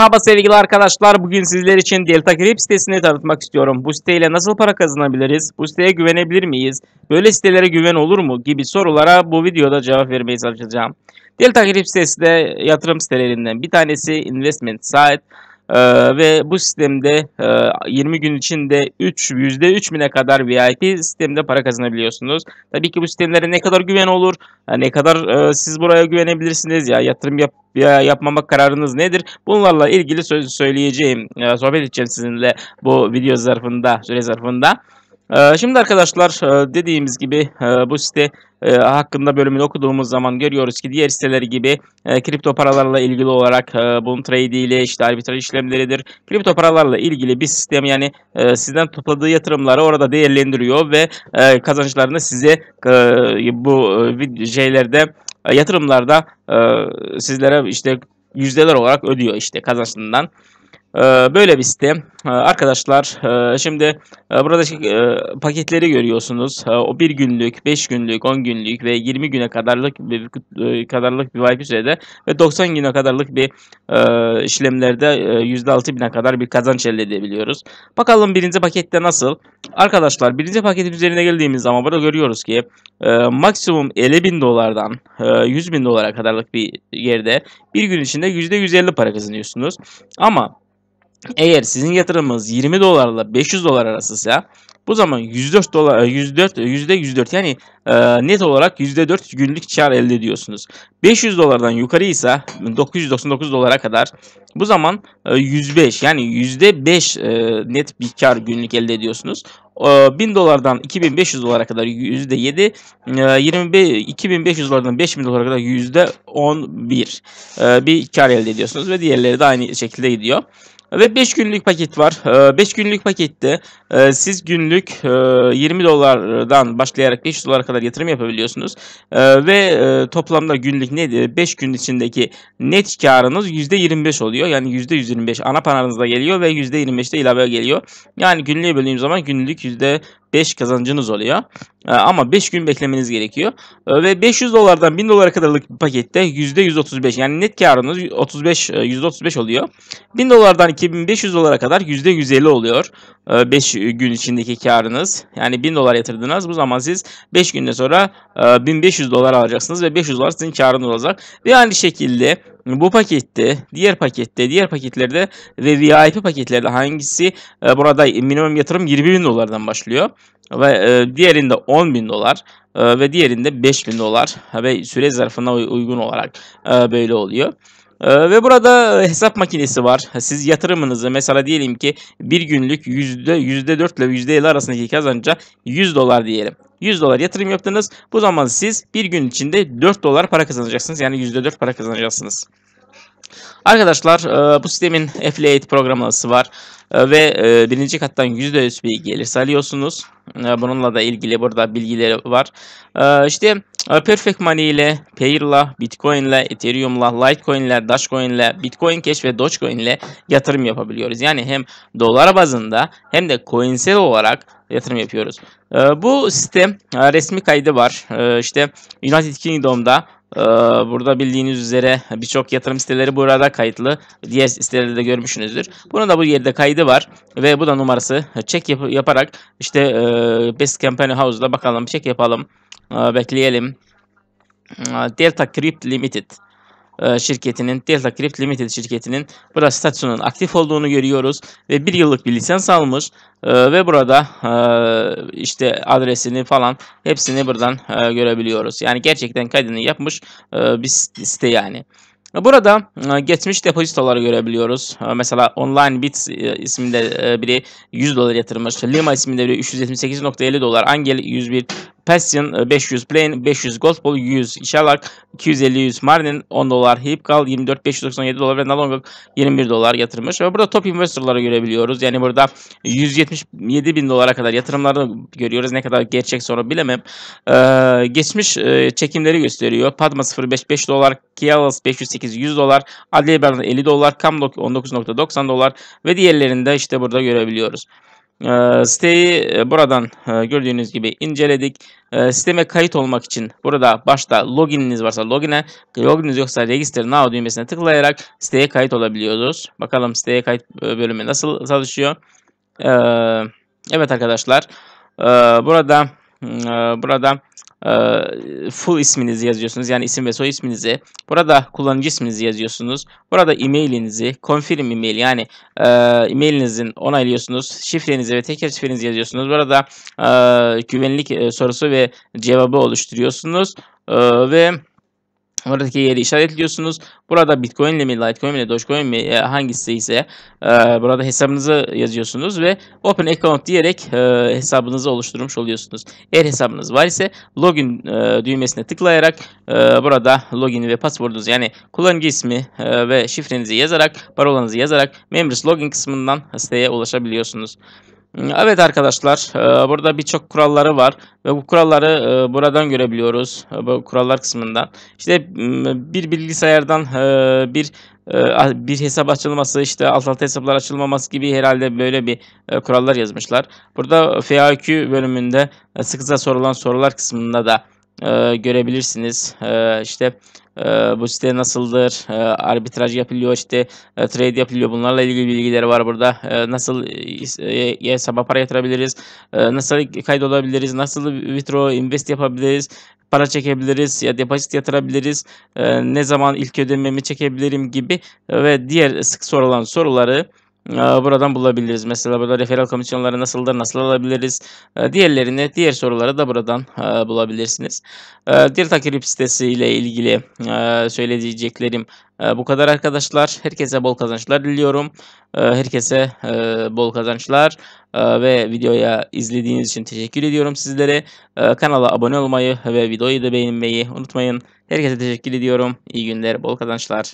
Merhaba sevgili arkadaşlar. Bugün sizler için Delta Grip sitesini tanıtmak istiyorum. Bu siteyle nasıl para kazanabiliriz? Bu siteye güvenebilir miyiz? Böyle sitelere güven olur mu? gibi sorulara bu videoda cevap vermeyi çalışacağım. Delta Grip sitesi de yatırım sitelerinden bir tanesi. Investment Site. Ee, ve bu sistemde e, 20 gün içinde 3 %3 bine kadar VIP sistemde para kazanabiliyorsunuz. Tabii ki bu sistemlere ne kadar güven olur, e, ne kadar e, siz buraya güvenebilirsiniz ya yatırım yap ya yapmamak kararınız nedir? Bunlarla ilgili söz söyleyeceğim, e, sohbet edeceğim sizinle bu video zarfında, süre zarfında. Ee, şimdi arkadaşlar e, dediğimiz gibi e, bu site e, hakkında bölümünü okuduğumuz zaman görüyoruz ki diğer siteleri gibi kripto paralarla ilgili olarak bunun trade ile işte arbitraj işlemleridir. Kripto paralarla ilgili bir sistem yani sizden topladığı yatırımları orada değerlendiriyor ve kazançlarını size bu şeylerde yatırımlarda sizlere işte yüzdeler olarak ödüyor işte kazançından. Ee, böyle bir sistem. Ee, arkadaşlar e, şimdi e, buradaki e, paketleri görüyorsunuz. Ee, o 1 günlük, 5 günlük, 10 günlük ve 20 güne kadarlık bir, kadarlık bir wifi sürede ve 90 güne kadarlık bir işlemlerde %6 bine kadar bir kazanç elde edebiliyoruz. Bakalım birinci pakette nasıl? Arkadaşlar birinci paketin üzerine geldiğimiz zaman burada görüyoruz ki maksimum 50 bin dolardan 100 bin dolara kadarlık bir yerde bir gün içinde %150 para kazanıyorsunuz. Ama eğer sizin yatırımınız 20 dolarla 500 dolar arasıysa bu zaman 104 dolar 104 e, e, yüzde 104 yani e, net olarak yüzde 4 günlük kar elde ediyorsunuz. 500 dolardan yukarıysa 999 dolara kadar bu zaman e, 105 yani yüzde 5 e, net bir kar günlük elde ediyorsunuz. 1000 dolardan 2500 dolara kadar yüzde 7 25 2500 dolardan 5000 dolara kadar yüzde 11 e, bir kar elde ediyorsunuz ve diğerleri de aynı şekilde gidiyor. Ve 5 günlük paket var. 5 ee, günlük pakette e, siz günlük 20 e, dolardan başlayarak 500 dolara kadar yatırım yapabiliyorsunuz. E, ve toplamda günlük ne 5 gün içindeki net karınız %25 oluyor. Yani %125 ana paranızda geliyor ve %25 de ilave geliyor. Yani günlüğü böldüğüm zaman günlük 5 kazancınız oluyor. Ee, ama 5 gün beklemeniz gerekiyor. Ee, ve 500 dolardan 1000 dolara kadarlık bir pakette %135 yani net karınız 35 %35 e, oluyor. 1000 dolardan 2500 dolara kadar %150 oluyor. 5 e, gün içindeki karınız. Yani 1000 dolar yatırdınız. Bu zaman siz 5 günde sonra 1500 e, dolar alacaksınız ve 500 dolar sizin karınız olacak. Ve aynı şekilde bu pakette, diğer pakette, diğer paketlerde ve VIP paketlerde hangisi e, burada minimum yatırım 20 bin dolardan başlıyor ve e, diğerinde 10 bin dolar e, ve diğerinde 5 bin dolar ve süre zarfına uygun olarak böyle oluyor. ve burada hesap makinesi var. Siz yatırımınızı mesela diyelim ki bir günlük yüzde %4 ile %50 arasındaki kazanca 100 dolar diyelim. 100 dolar yatırım yaptınız. Bu zaman siz bir gün içinde 4 dolar para kazanacaksınız. Yani %4 para kazanacaksınız. Arkadaşlar e, bu sistemin affiliate programlaması var e, ve e, birinci kattan %100 bir gelirse alıyorsunuz. Bununla da ilgili burada bilgileri var. İşte Perfect Money ile, Payer Bitcoin ile, Ethereum ile, Litecoin ile, Dashcoin ile, Bitcoin Cash ve Dogecoin ile yatırım yapabiliyoruz. Yani hem dolar bazında hem de coinsel olarak yatırım yapıyoruz. Bu sistem resmi kaydı var. İşte United Kingdom'da ee, burada bildiğiniz üzere birçok yatırım siteleri burada kayıtlı. Diğer siteleri de görmüşsünüzdür. Bunun da bu yerde kaydı var ve bu da numarası. Çek yap yaparak işte e, Best Company House'da bakalım çek yapalım. Ee, bekleyelim. Ee, Delta Crypt Limited. E, şirketinin Delta Crypt Limited şirketinin burada statüsünün aktif olduğunu görüyoruz ve bir yıllık bir lisans almış e, ve burada e, işte adresini falan hepsini buradan görebiliyoruz. Yani gerçekten kaydını yapmış bir site yani. Burada geçmiş depozitoları görebiliyoruz. Mesela Online Bits isminde biri 100 dolar yatırmış. Lima isminde biri 378.50 dolar. Angel 101 Passion 500 e, Plane 500 Gospel 100 Şalak 250-100 Marnin 10 dolar Hipkal 24-597 dolar ve Nalongok 21 dolar yatırmış. Ve burada top investorları görebiliyoruz. Yani burada 177 bin dolara kadar yatırımları görüyoruz. Ne kadar gerçek sonra bilemem. Ee, geçmiş e, çekimleri gösteriyor. Padma 055 dolar, Kialas 508 100 dolar, Adli 50 dolar, Kamlok 19.90 dolar ve diğerlerinde işte burada görebiliyoruz. Ee, siteyi e, buradan e, gördüğünüz gibi inceledik. Ee, Sisteme kayıt olmak için burada başta logininiz varsa login'e, loginiz yoksa register now düğmesine tıklayarak siteye kayıt olabiliyoruz. Bakalım siteye kayıt e, bölümü nasıl çalışıyor. Ee, evet arkadaşlar burada ee, burada e, full isminizi yazıyorsunuz. Yani isim ve soy isminizi. Burada kullanıcı isminizi yazıyorsunuz. Burada e-mailinizi, confirm e-mail yani e, e-mailinizin onaylıyorsunuz. Şifrenizi ve tekrar şifrenizi yazıyorsunuz. Burada e, güvenlik sorusu ve cevabı oluşturuyorsunuz. Ve Oradaki yeri işaretliyorsunuz. Burada Bitcoin ile mi, Litecoin ile Dogecoin mi e, hangisi ise e, burada hesabınızı yazıyorsunuz ve Open Account diyerek e, hesabınızı oluşturmuş oluyorsunuz. Eğer hesabınız var ise Login e, düğmesine tıklayarak e, burada login ve pasportunuzu yani kullanıcı ismi e, ve şifrenizi yazarak, parolanızı yazarak Members Login kısmından siteye ulaşabiliyorsunuz. Evet arkadaşlar e, burada birçok kuralları var ve bu kuralları e, buradan görebiliyoruz e, bu kurallar kısmından. İşte bir bilgisayardan bir bir hesap açılması işte alt alta hesaplar açılmaması gibi herhalde böyle bir kurallar yazmışlar. Burada FAQ bölümünde sıkıca sorulan sorular kısmında da e, görebilirsiniz. E, işte e, bu site nasıldır, e, arbitraj yapılıyor, işte e, trade yapılıyor. Bunlarla ilgili bilgiler var burada. E, nasıl e, e hesaba para yatırabiliriz, e, nasıl kaydolabiliriz, nasıl withdraw, invest yapabiliriz, para çekebiliriz ya depozit yatırabiliriz, e, ne zaman ilk ödememi çekebilirim gibi ve diğer sık sorulan soruları buradan bulabiliriz. Mesela burada referral komisyonları nasıldır, nasıl alabiliriz? Diğerlerini, diğer soruları da buradan bulabilirsiniz. Diğer takip sitesi ile ilgili söyleyeceklerim bu kadar arkadaşlar. Herkese bol kazançlar diliyorum. Herkese bol kazançlar ve videoya izlediğiniz için teşekkür ediyorum sizlere. Kanala abone olmayı ve videoyu da beğenmeyi unutmayın. Herkese teşekkür ediyorum. İyi günler, bol kazançlar.